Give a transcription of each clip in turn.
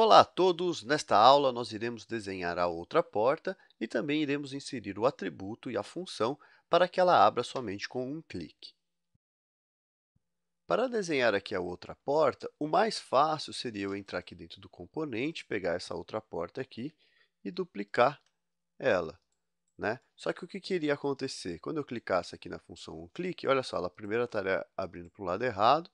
Olá a todos! Nesta aula, nós iremos desenhar a outra porta e também iremos inserir o atributo e a função para que ela abra somente com um clique. Para desenhar aqui a outra porta, o mais fácil seria eu entrar aqui dentro do componente, pegar essa outra porta aqui e duplicar ela. Né? Só que o que, iria acontecer? Quando eu clicasse aqui na função um clique, olha só, ela primeiro estaria abrindo para o lado errado,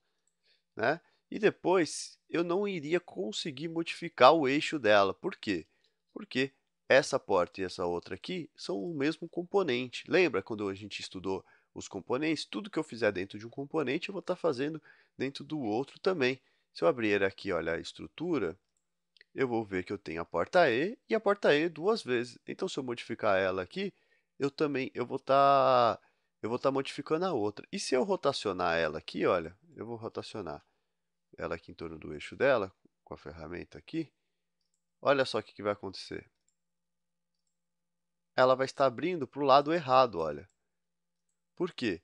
né? E depois eu não iria conseguir modificar o eixo dela. Por quê? Porque essa porta e essa outra aqui são o mesmo componente. Lembra quando a gente estudou os componentes? Tudo que eu fizer dentro de um componente eu vou estar tá fazendo dentro do outro também. Se eu abrir aqui, olha, a estrutura, eu vou ver que eu tenho a porta E e a porta E duas vezes. Então, se eu modificar ela aqui, eu também eu vou estar tá, eu vou estar tá modificando a outra. E se eu rotacionar ela aqui, olha, eu vou rotacionar ela aqui em torno do eixo dela, com a ferramenta aqui, olha só o que, que vai acontecer. Ela vai estar abrindo para o lado errado, olha. Por quê?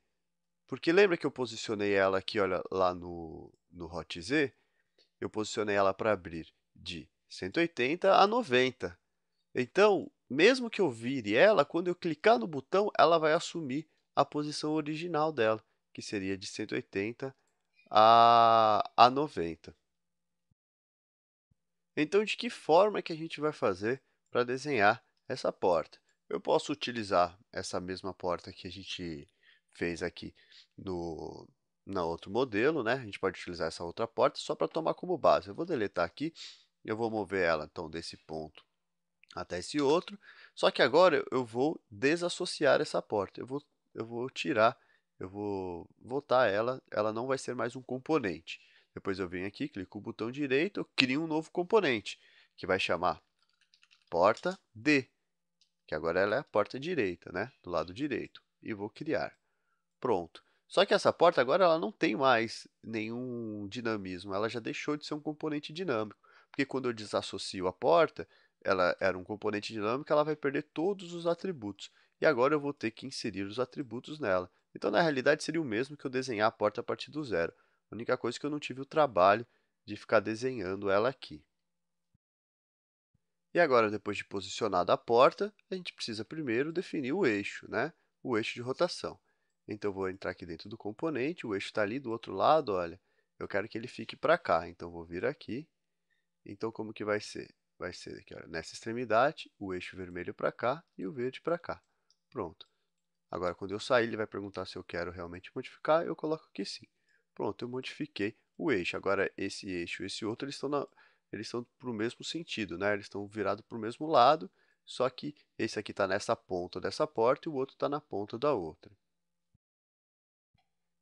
Porque lembra que eu posicionei ela aqui, olha, lá no, no Hot Z? Eu posicionei ela para abrir de 180 a 90. Então, mesmo que eu vire ela, quando eu clicar no botão, ela vai assumir a posição original dela, que seria de 180 a, a 90. Então, de que forma que a gente vai fazer para desenhar essa porta? Eu posso utilizar essa mesma porta que a gente fez aqui no, no outro modelo, né? A gente pode utilizar essa outra porta só para tomar como base. Eu vou deletar aqui, eu vou mover ela então desse ponto até esse outro. Só que agora eu vou desassociar essa porta. Eu vou, eu vou tirar eu vou voltar ela, ela não vai ser mais um componente. Depois eu venho aqui, clico o botão direito, crio um novo componente, que vai chamar porta D, que agora ela é a porta direita, né? do lado direito, e vou criar. Pronto. Só que essa porta agora ela não tem mais nenhum dinamismo, ela já deixou de ser um componente dinâmico, porque quando eu desassocio a porta, ela era um componente dinâmico, ela vai perder todos os atributos. E agora eu vou ter que inserir os atributos nela. Então, na realidade, seria o mesmo que eu desenhar a porta a partir do zero. A única coisa é que eu não tive o trabalho de ficar desenhando ela aqui. E agora, depois de posicionada a porta, a gente precisa primeiro definir o eixo, né? o eixo de rotação. Então, eu vou entrar aqui dentro do componente, o eixo está ali do outro lado, olha. Eu quero que ele fique para cá, então vou vir aqui. Então, como que vai ser? Vai ser aqui, olha, nessa extremidade, o eixo vermelho para cá e o verde para cá. Pronto. Agora, quando eu sair, ele vai perguntar se eu quero realmente modificar, eu coloco aqui sim. Pronto, eu modifiquei o eixo. Agora, esse eixo e esse outro, eles estão eles estão para o mesmo sentido, né? Eles estão virados para o mesmo lado, só que esse aqui está nessa ponta dessa porta e o outro está na ponta da outra.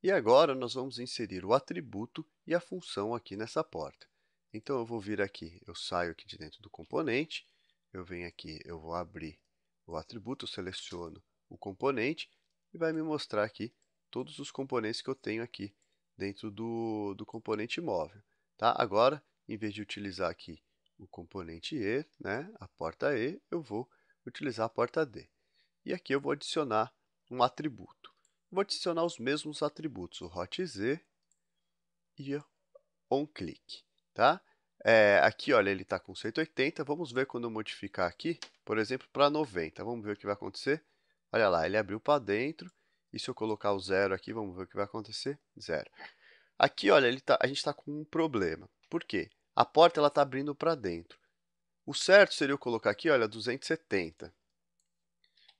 E agora nós vamos inserir o atributo e a função aqui nessa porta. Então eu vou vir aqui, eu saio aqui de dentro do componente, eu venho aqui, eu vou abrir o atributo, eu seleciono o componente e vai me mostrar aqui todos os componentes que eu tenho aqui dentro do, do componente móvel. Tá? Agora, em vez de utilizar aqui o componente E, né, a porta E, eu vou utilizar a porta D. E aqui eu vou adicionar um atributo. Vou adicionar os mesmos atributos, o hot Z e o onClick. Tá? É, aqui, olha, ele está com 180. Vamos ver quando eu modificar aqui, por exemplo, para 90. Vamos ver o que vai acontecer. Olha lá, ele abriu para dentro. E se eu colocar o zero aqui, vamos ver o que vai acontecer? Zero. Aqui, olha, ele tá, a gente está com um problema. Por quê? A porta está abrindo para dentro. O certo seria eu colocar aqui, olha, 270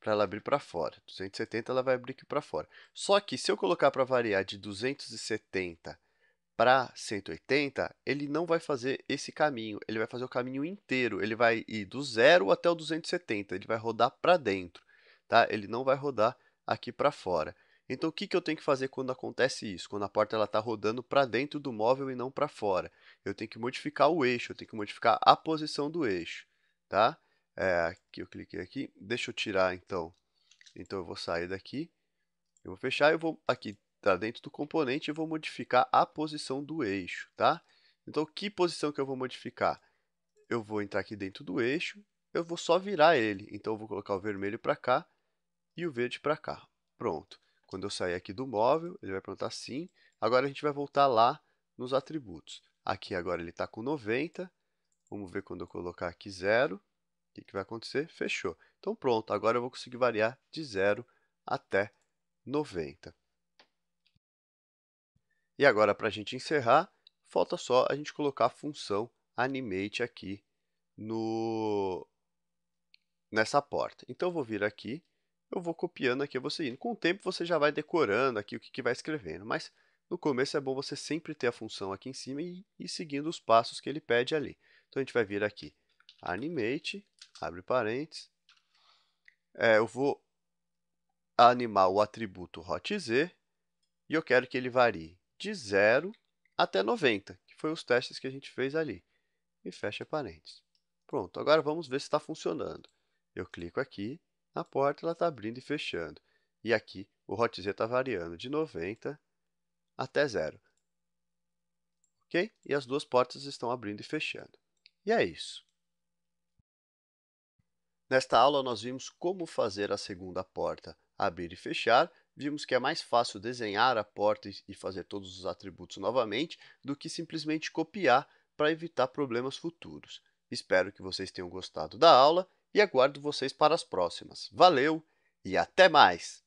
para ela abrir para fora. 270 ela vai abrir aqui para fora. Só que se eu colocar para variar de 270 para 180, ele não vai fazer esse caminho, ele vai fazer o caminho inteiro, ele vai ir do zero até o 270, ele vai rodar para dentro tá? Ele não vai rodar aqui para fora. Então, o que, que eu tenho que fazer quando acontece isso? Quando a porta está rodando para dentro do móvel e não para fora. Eu tenho que modificar o eixo, eu tenho que modificar a posição do eixo. Tá? É, aqui eu cliquei aqui, deixa eu tirar então. Então, eu vou sair daqui, eu vou fechar, eu vou aqui tá dentro do componente e vou modificar a posição do eixo. Tá? Então, que posição que eu vou modificar? Eu vou entrar aqui dentro do eixo, eu vou só virar ele. Então, eu vou colocar o vermelho para cá e o verde para cá. Pronto. Quando eu sair aqui do móvel, ele vai perguntar sim. Agora a gente vai voltar lá nos atributos. Aqui agora ele está com 90. Vamos ver quando eu colocar aqui 0. O que, vai acontecer? Fechou. Então pronto, agora eu vou conseguir variar de 0 até 90. E agora, para a gente encerrar, falta só a gente colocar a função animate aqui no, nessa porta. Então, eu vou vir aqui eu vou copiando aqui, eu vou seguindo. Com o tempo você já vai decorando aqui o que, que vai escrevendo, mas no começo é bom você sempre ter a função aqui em cima e ir seguindo os passos que ele pede ali. Então a gente vai vir aqui, animate, abre parênteses, é, eu vou animar o atributo hotz e eu quero que ele varie de 0 até 90, que foi os testes que a gente fez ali. E fecha parênteses. Pronto, agora vamos ver se está funcionando. Eu clico aqui, na porta ela está abrindo e fechando. E aqui o hot Z está variando de 90 até zero. Ok? E as duas portas estão abrindo e fechando. E é isso. Nesta aula, nós vimos como fazer a segunda porta abrir e fechar, vimos que é mais fácil desenhar a porta e fazer todos os atributos novamente do que simplesmente copiar para evitar problemas futuros. Espero que vocês tenham gostado da aula e aguardo vocês para as próximas. Valeu e até mais!